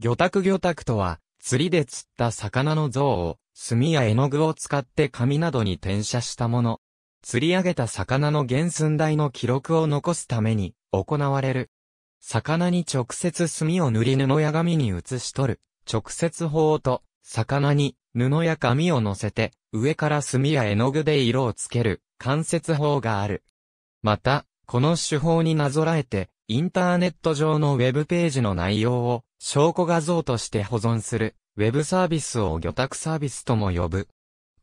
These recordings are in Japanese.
魚拓魚拓とは、釣りで釣った魚の像を、墨や絵の具を使って紙などに転写したもの。釣り上げた魚の原寸大の記録を残すために、行われる。魚に直接墨を塗り布や紙に写し取る、直接法と、魚に布や紙を乗せて、上から墨や絵の具で色をつける、間接法がある。また、この手法になぞらえて、インターネット上のウェブページの内容を証拠画像として保存する、ウェブサービスを魚拓サービスとも呼ぶ。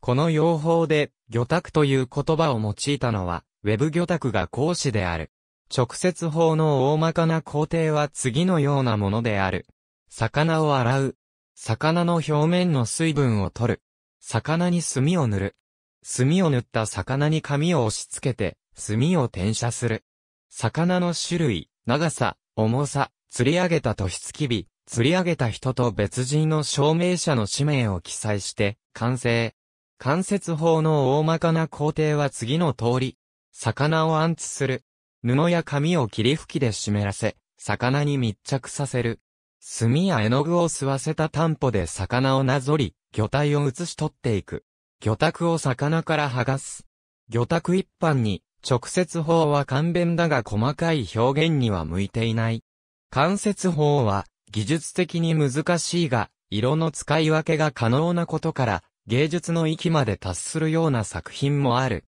この用法で、魚拓という言葉を用いたのは、ウェブ魚拓が講師である。直接法の大まかな工程は次のようなものである。魚を洗う。魚の表面の水分を取る。魚に墨を塗る。墨を塗った魚に紙を押し付けて、墨を転写する。魚の種類、長さ、重さ、釣り上げた年月日、釣り上げた人と別人の証明者の氏名を記載して、完成。関節法の大まかな工程は次の通り。魚を安置する。布や紙を霧吹きで湿らせ、魚に密着させる。墨や絵の具を吸わせた担保で魚をなぞり、魚体を写し取っていく。魚拓を魚から剥がす。魚拓一般に、直接法は簡便だが細かい表現には向いていない。関節法は、技術的に難しいが、色の使い分けが可能なことから、芸術の域まで達するような作品もある。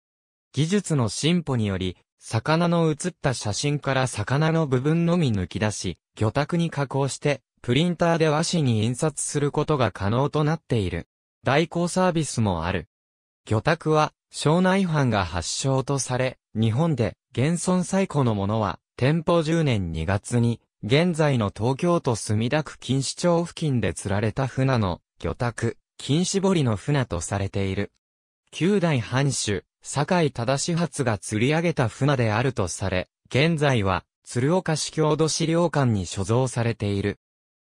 技術の進歩により、魚の写った写真から魚の部分のみ抜き出し、魚卓に加工して、プリンターで和紙に印刷することが可能となっている。代行サービスもある。魚卓は、省内藩が発祥とされ、日本で現存最古のものは、天保10年2月に、現在の東京都墨田区錦糸町付近で釣られた船の魚拓、錦糸堀の船とされている。九代藩主、酒井忠始発が釣り上げた船であるとされ、現在は、鶴岡市郷土資料館に所蔵されている。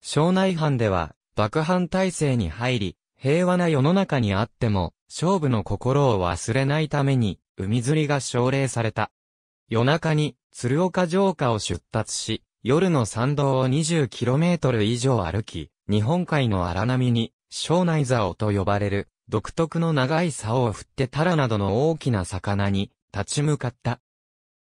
庄内藩では、幕藩体制に入り、平和な世の中にあっても、勝負の心を忘れないために、海釣りが奨励された。夜中に、鶴岡城下を出立し、夜の参道を 20km 以上歩き、日本海の荒波に、庄内竿と呼ばれる、独特の長い竿を振ってタラなどの大きな魚に、立ち向かった。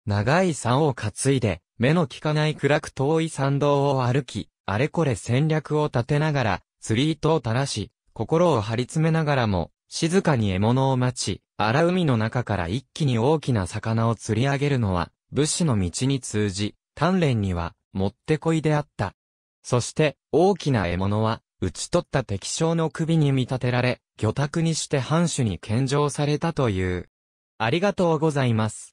長い竿を担いで、目の利かない暗く遠い参道を歩き、あれこれ戦略を立てながら、釣り糸を垂らし、心を張り詰めながらも、静かに獲物を待ち、荒海の中から一気に大きな魚を釣り上げるのは、武士の道に通じ、鍛錬には、もってこいであった。そして大きな獲物は打ち取った敵将の首に見立てられ、魚卓にして藩主に献上されたという。ありがとうございます。